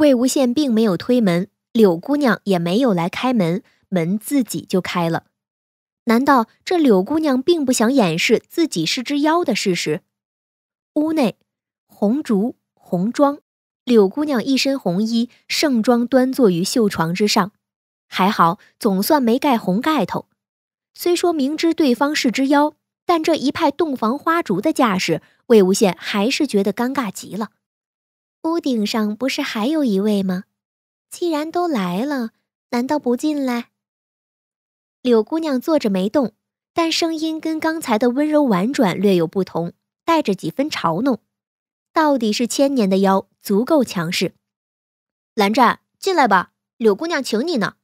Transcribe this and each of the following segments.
魏无羡并没有推门，柳姑娘也没有来开门，门自己就开了。难道这柳姑娘并不想掩饰自己是只妖的事实？屋内，红烛、红妆，柳姑娘一身红衣，盛装端坐于绣床之上。还好，总算没盖红盖头。虽说明知对方是只妖，但这一派洞房花烛的架势，魏无羡还是觉得尴尬极了。屋顶上不是还有一位吗？既然都来了，难道不进来？柳姑娘坐着没动，但声音跟刚才的温柔婉转略有不同，带着几分嘲弄。到底是千年的妖，足够强势。蓝湛，进来吧，柳姑娘请你呢。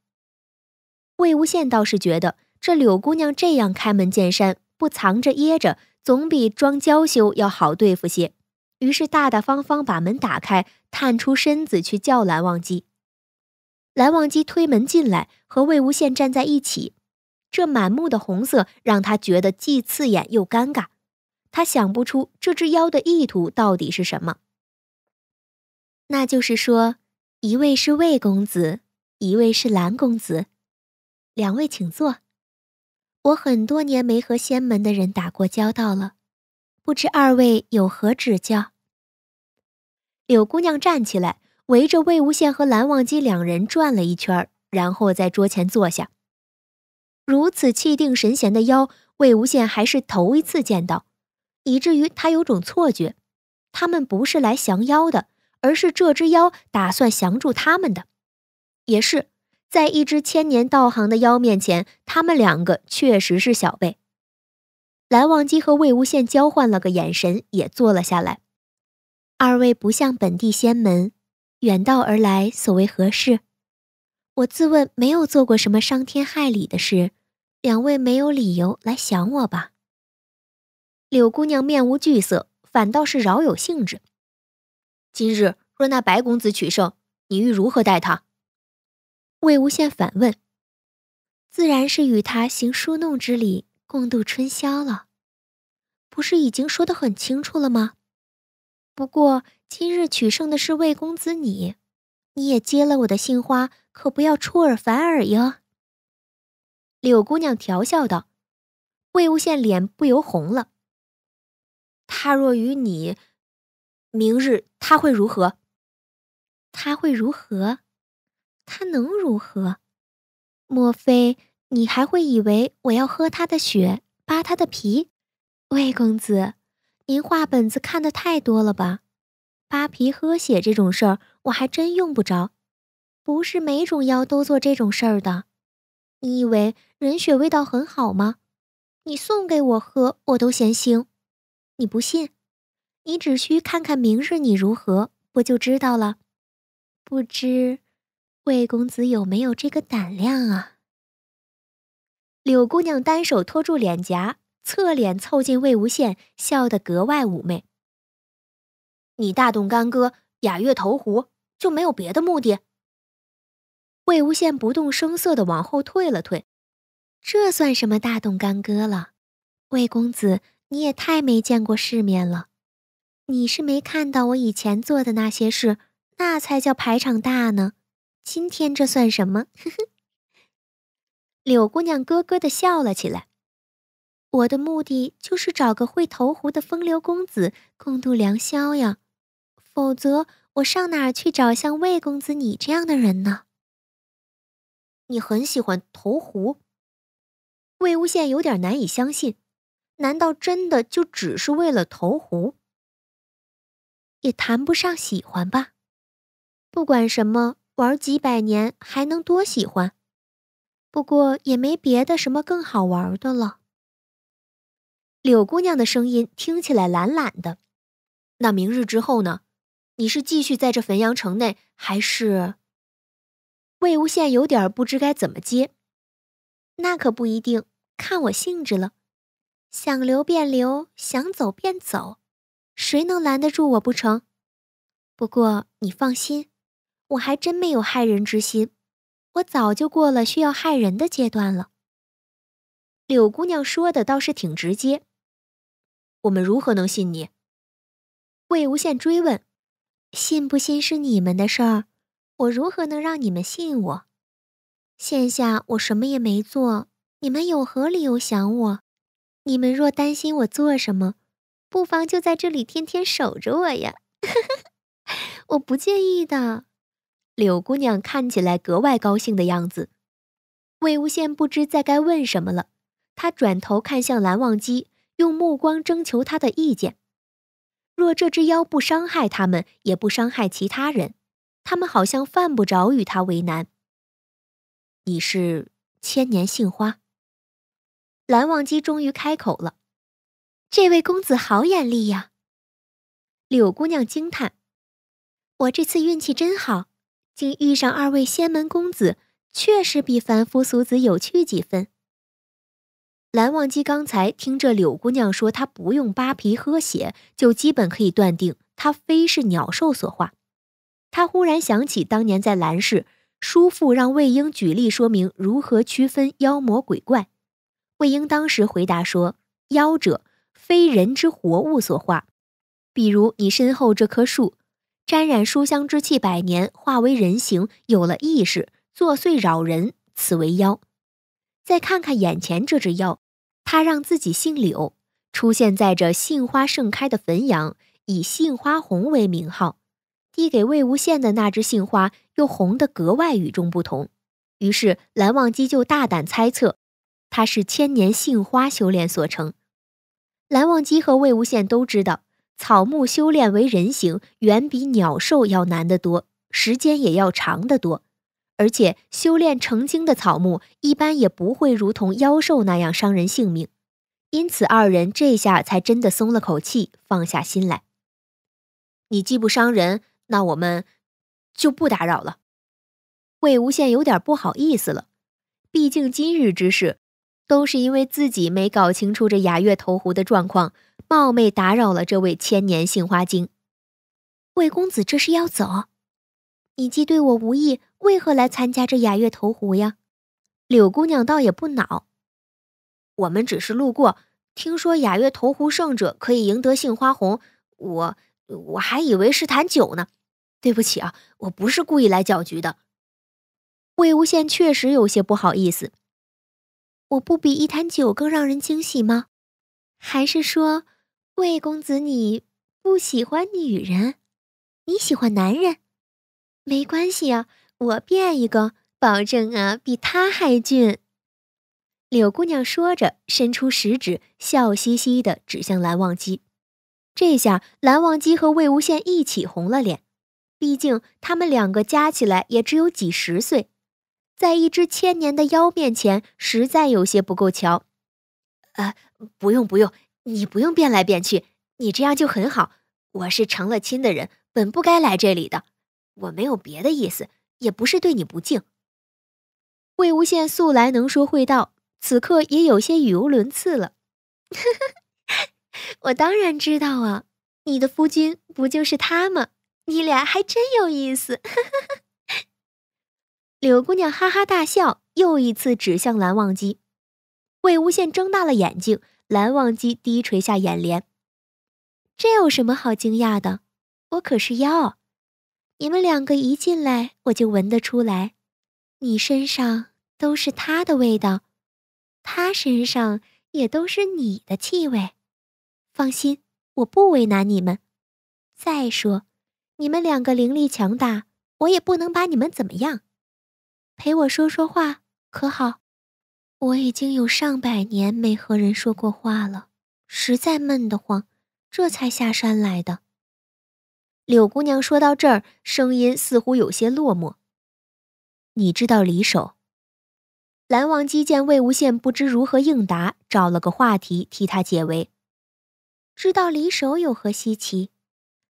魏无羡倒是觉得这柳姑娘这样开门见山，不藏着掖着，总比装娇羞要好对付些。于是大大方方把门打开，探出身子去叫蓝忘机。蓝忘机推门进来，和魏无羡站在一起。这满目的红色让他觉得既刺眼又尴尬。他想不出这只妖的意图到底是什么。那就是说，一位是魏公子，一位是蓝公子，两位请坐。我很多年没和仙门的人打过交道了。不知二位有何指教？柳姑娘站起来，围着魏无羡和蓝忘机两人转了一圈，然后在桌前坐下。如此气定神闲的妖，魏无羡还是头一次见到，以至于他有种错觉，他们不是来降妖的，而是这只妖打算降住他们的。也是在一只千年道行的妖面前，他们两个确实是小辈。蓝忘机和魏无羡交换了个眼神，也坐了下来。二位不向本地仙门，远道而来，所为何事？我自问没有做过什么伤天害理的事，两位没有理由来想我吧？柳姑娘面无惧色，反倒是饶有兴致。今日若那白公子取胜，你欲如何待他？魏无羡反问：“自然是与他行殊弄之礼，共度春宵了。”不是已经说的很清楚了吗？不过今日取胜的是魏公子你，你也接了我的杏花，可不要出尔反尔哟。”柳姑娘调笑道。魏无羡脸不由红了。他若与你，明日他会如何？他会如何？他能如何？莫非你还会以为我要喝他的血，扒他的皮？魏公子，您画本子看的太多了吧？扒皮喝血这种事儿，我还真用不着。不是每种妖都做这种事儿的。你以为人血味道很好吗？你送给我喝，我都嫌腥。你不信？你只需看看明日你如何，不就知道了。不知魏公子有没有这个胆量啊？柳姑娘单手托住脸颊。侧脸凑近魏无羡，笑得格外妩媚。你大动干戈，雅乐投壶就没有别的目的？魏无羡不动声色地往后退了退，这算什么大动干戈了？魏公子你也太没见过世面了，你是没看到我以前做的那些事，那才叫排场大呢。今天这算什么？呵呵。柳姑娘咯咯地笑了起来。我的目的就是找个会投壶的风流公子共度良宵呀，否则我上哪儿去找像魏公子你这样的人呢？你很喜欢投壶？魏无羡有点难以相信，难道真的就只是为了投壶？也谈不上喜欢吧，不管什么玩几百年还能多喜欢？不过也没别的什么更好玩的了。柳姑娘的声音听起来懒懒的，那明日之后呢？你是继续在这汾阳城内，还是？魏无羡有点不知该怎么接。那可不一定，看我兴致了，想留便留，想走便走，谁能拦得住我不成？不过你放心，我还真没有害人之心，我早就过了需要害人的阶段了。柳姑娘说的倒是挺直接。我们如何能信你？魏无羡追问：“信不信是你们的事儿，我如何能让你们信我？现下我什么也没做，你们有何理由想我？你们若担心我做什么，不妨就在这里天天守着我呀！” 我不介意的。柳姑娘看起来格外高兴的样子，魏无羡不知再该问什么了。他转头看向蓝忘机。用目光征求他的意见，若这只妖不伤害他们，也不伤害其他人，他们好像犯不着与他为难。你是千年杏花。蓝忘机终于开口了：“这位公子好眼力呀！”柳姑娘惊叹：“我这次运气真好，竟遇上二位仙门公子，确实比凡夫俗子有趣几分。”蓝忘机刚才听着柳姑娘说她不用扒皮喝血，就基本可以断定她非是鸟兽所化。他忽然想起当年在蓝氏，叔父让魏婴举例说明如何区分妖魔鬼怪。魏婴当时回答说：“妖者非人之活物所化，比如你身后这棵树，沾染书香之气百年，化为人形，有了意识，作祟扰人，此为妖。再看看眼前这只妖。”他让自己姓柳，出现在这杏花盛开的汾阳，以“杏花红”为名号。递给魏无羡的那只杏花，又红得格外与众不同。于是蓝忘机就大胆猜测，它是千年杏花修炼所成。蓝忘机和魏无羡都知道，草木修炼为人形，远比鸟兽要难得多，时间也要长得多。而且修炼成精的草木一般也不会如同妖兽那样伤人性命，因此二人这下才真的松了口气，放下心来。你既不伤人，那我们就不打扰了。魏无羡有点不好意思了，毕竟今日之事都是因为自己没搞清楚这雅月投壶的状况，冒昧打扰了这位千年杏花精。魏公子这是要走？你既对我无意。为何来参加这雅乐投壶呀？柳姑娘倒也不恼，我们只是路过，听说雅乐投壶胜者可以赢得杏花红，我我还以为是坛酒呢。对不起啊，我不是故意来搅局的。魏无羡确实有些不好意思，我不比一坛酒更让人惊喜吗？还是说，魏公子你不喜欢女人，你喜欢男人？没关系啊。我变一个，保证啊，比他还俊。柳姑娘说着，伸出食指，笑嘻嘻的指向蓝忘机。这下蓝忘机和魏无羡一起红了脸，毕竟他们两个加起来也只有几十岁，在一只千年的妖面前，实在有些不够瞧。呃，不用不用，你不用变来变去，你这样就很好。我是成了亲的人，本不该来这里的，我没有别的意思。也不是对你不敬。魏无羡素来能说会道，此刻也有些语无伦次了。我当然知道啊，你的夫君不就是他吗？你俩还真有意思。柳姑娘哈哈大笑，又一次指向蓝忘机。魏无羡睁大了眼睛，蓝忘机低垂下眼帘。这有什么好惊讶的？我可是妖。你们两个一进来，我就闻得出来，你身上都是他的味道，他身上也都是你的气味。放心，我不为难你们。再说，你们两个灵力强大，我也不能把你们怎么样。陪我说说话，可好？我已经有上百年没和人说过话了，实在闷得慌，这才下山来的。柳姑娘说到这儿，声音似乎有些落寞。你知道离手？蓝忘机见魏无羡不知如何应答，找了个话题替他解围。知道离手有何稀奇？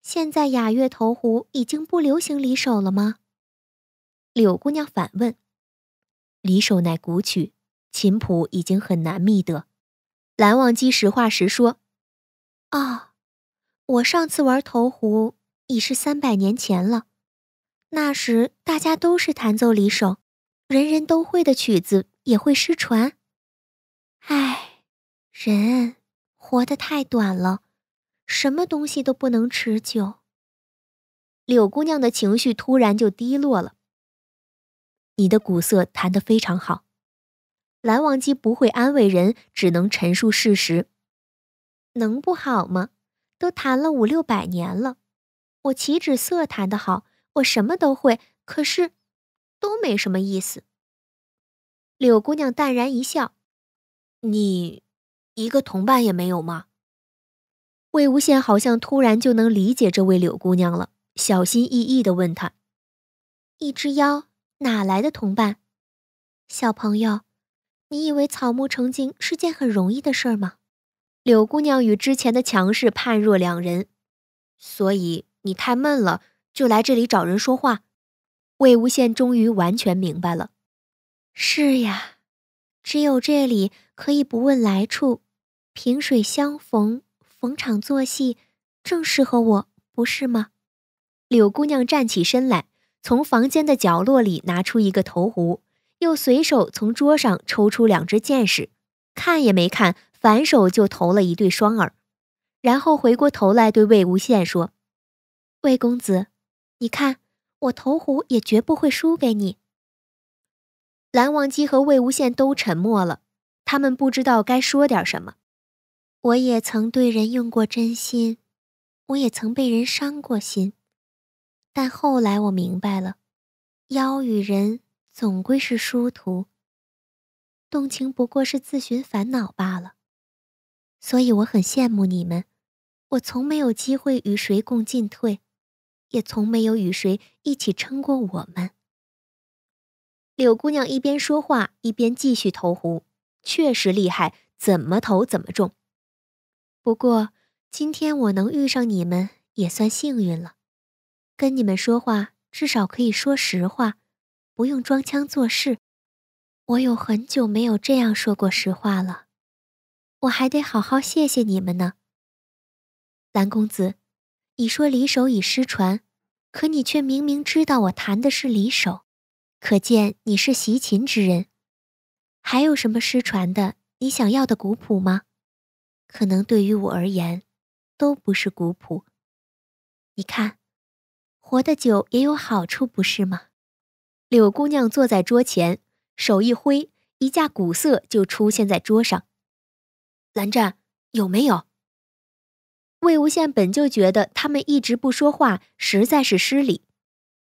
现在雅乐投壶已经不流行离手了吗？柳姑娘反问。离手乃古曲，琴谱已经很难觅得。蓝忘机实话实说。啊，我上次玩投壶。已是三百年前了，那时大家都是弹奏离手，人人都会的曲子也会失传。唉，人活得太短了，什么东西都不能持久。柳姑娘的情绪突然就低落了。你的古瑟弹得非常好，蓝忘机不会安慰人，只能陈述事实。能不好吗？都弹了五六百年了。我岂止色谈得好，我什么都会，可是，都没什么意思。柳姑娘淡然一笑：“你一个同伴也没有吗？”魏无羡好像突然就能理解这位柳姑娘了，小心翼翼地问她：“一只妖哪来的同伴？小朋友，你以为草木成精是件很容易的事吗？”柳姑娘与之前的强势判若两人，所以。你太闷了，就来这里找人说话。魏无羡终于完全明白了。是呀，只有这里可以不问来处，萍水相逢，逢场作戏，正适合我，不是吗？柳姑娘站起身来，从房间的角落里拿出一个投壶，又随手从桌上抽出两只箭矢，看也没看，反手就投了一对双耳，然后回过头来对魏无羡说。魏公子，你看我投壶也绝不会输给你。蓝忘机和魏无羡都沉默了，他们不知道该说点什么。我也曾对人用过真心，我也曾被人伤过心，但后来我明白了，妖与人总归是殊途，动情不过是自寻烦恼罢了。所以我很羡慕你们，我从没有机会与谁共进退。也从没有与谁一起撑过我们。柳姑娘一边说话一边继续投壶，确实厉害，怎么投怎么中。不过今天我能遇上你们也算幸运了，跟你们说话至少可以说实话，不用装腔作势。我有很久没有这样说过实话了，我还得好好谢谢你们呢，蓝公子。你说离手已失传，可你却明明知道我弹的是离手，可见你是习琴之人。还有什么失传的你想要的古谱吗？可能对于我而言，都不是古谱。你看，活得久也有好处，不是吗？柳姑娘坐在桌前，手一挥，一架古瑟就出现在桌上。蓝湛，有没有？魏无羡本就觉得他们一直不说话，实在是失礼。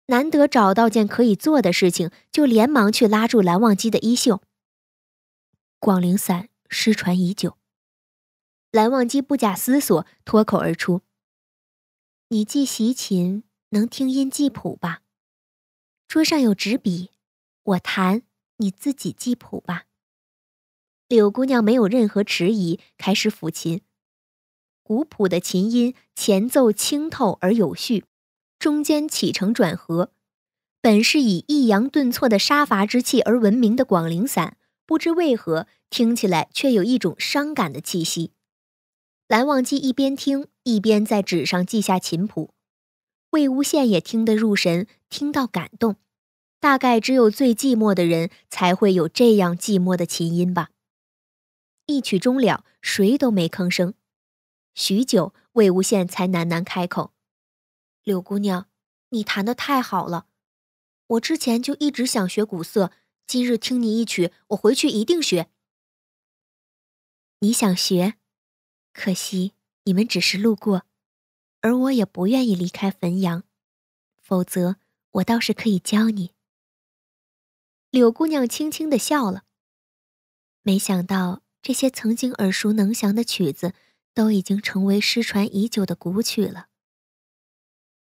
难得找到件可以做的事情，就连忙去拉住蓝忘机的衣袖。广陵散失传已久。蓝忘机不假思索，脱口而出：“你既习琴，能听音记谱吧？桌上有纸笔，我弹，你自己记谱吧。”柳姑娘没有任何迟疑，开始抚琴。古朴的琴音，前奏清透而有序，中间起承转合。本是以抑扬顿挫的杀伐之气而闻名的《广陵散》，不知为何听起来却有一种伤感的气息。蓝忘机一边听一边在纸上记下琴谱，魏无羡也听得入神，听到感动。大概只有最寂寞的人才会有这样寂寞的琴音吧。一曲终了，谁都没吭声。许久，魏无羡才喃喃开口：“柳姑娘，你弹的太好了，我之前就一直想学古色，今日听你一曲，我回去一定学。”你想学？可惜你们只是路过，而我也不愿意离开汾阳，否则我倒是可以教你。柳姑娘轻轻的笑了，没想到这些曾经耳熟能详的曲子。都已经成为失传已久的古曲了。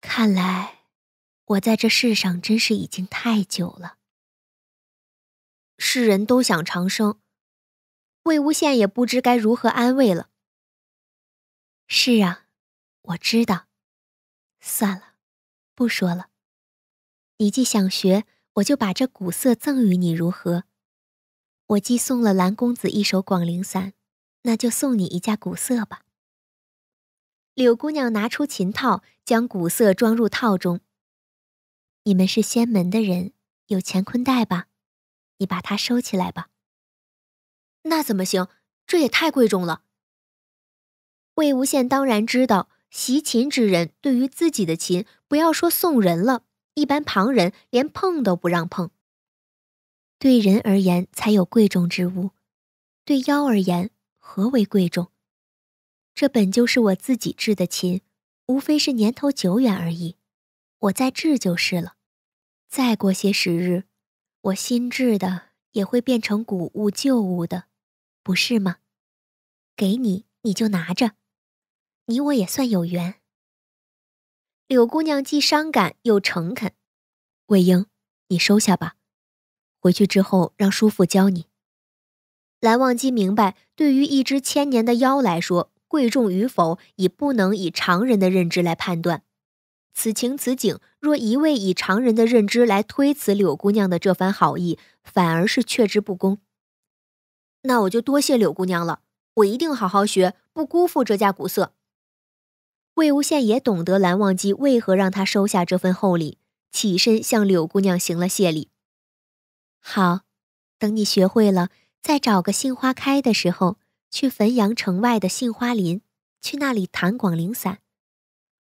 看来我在这世上真是已经太久了。世人都想长生，魏无羡也不知该如何安慰了。是啊，我知道。算了，不说了。你既想学，我就把这古色赠与你，如何？我既送了蓝公子一首《广陵散》。那就送你一架古瑟吧。柳姑娘拿出琴套，将古瑟装入套中。你们是仙门的人，有乾坤袋吧？你把它收起来吧。那怎么行？这也太贵重了。魏无羡当然知道，习琴之人对于自己的琴，不要说送人了，一般旁人连碰都不让碰。对人而言才有贵重之物，对妖而言。何为贵重？这本就是我自己制的琴，无非是年头久远而已。我再制就是了。再过些时日，我新制的也会变成古物旧物的，不是吗？给你，你就拿着。你我也算有缘。柳姑娘既伤感又诚恳，魏婴，你收下吧。回去之后让叔父教你。蓝忘机明白，对于一只千年的妖来说，贵重与否已不能以常人的认知来判断。此情此景，若一味以常人的认知来推辞柳姑娘的这番好意，反而是却之不恭。那我就多谢柳姑娘了，我一定好好学，不辜负这架古色。魏无羡也懂得蓝忘机为何让他收下这份厚礼，起身向柳姑娘行了谢礼。好，等你学会了。再找个杏花开的时候，去汾阳城外的杏花林，去那里弹广陵散。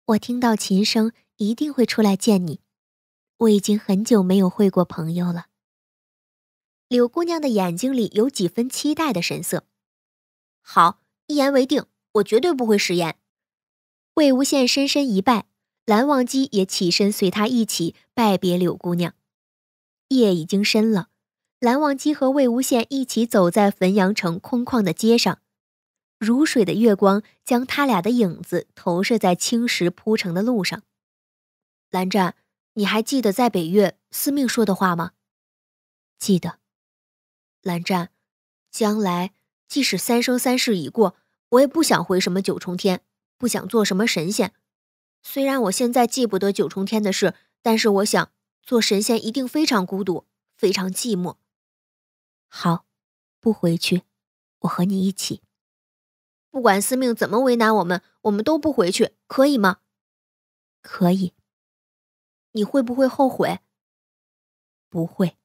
我听到琴声，一定会出来见你。我已经很久没有会过朋友了。柳姑娘的眼睛里有几分期待的神色。好，一言为定，我绝对不会食言。魏无羡深深一拜，蓝忘机也起身随他一起拜别柳姑娘。夜已经深了。蓝忘机和魏无羡一起走在汾阳城空旷的街上，如水的月光将他俩的影子投射在青石铺成的路上。蓝湛，你还记得在北岳司命说的话吗？记得。蓝湛，将来即使三生三世已过，我也不想回什么九重天，不想做什么神仙。虽然我现在记不得九重天的事，但是我想做神仙一定非常孤独，非常寂寞。好，不回去，我和你一起。不管司命怎么为难我们，我们都不回去，可以吗？可以。你会不会后悔？不会。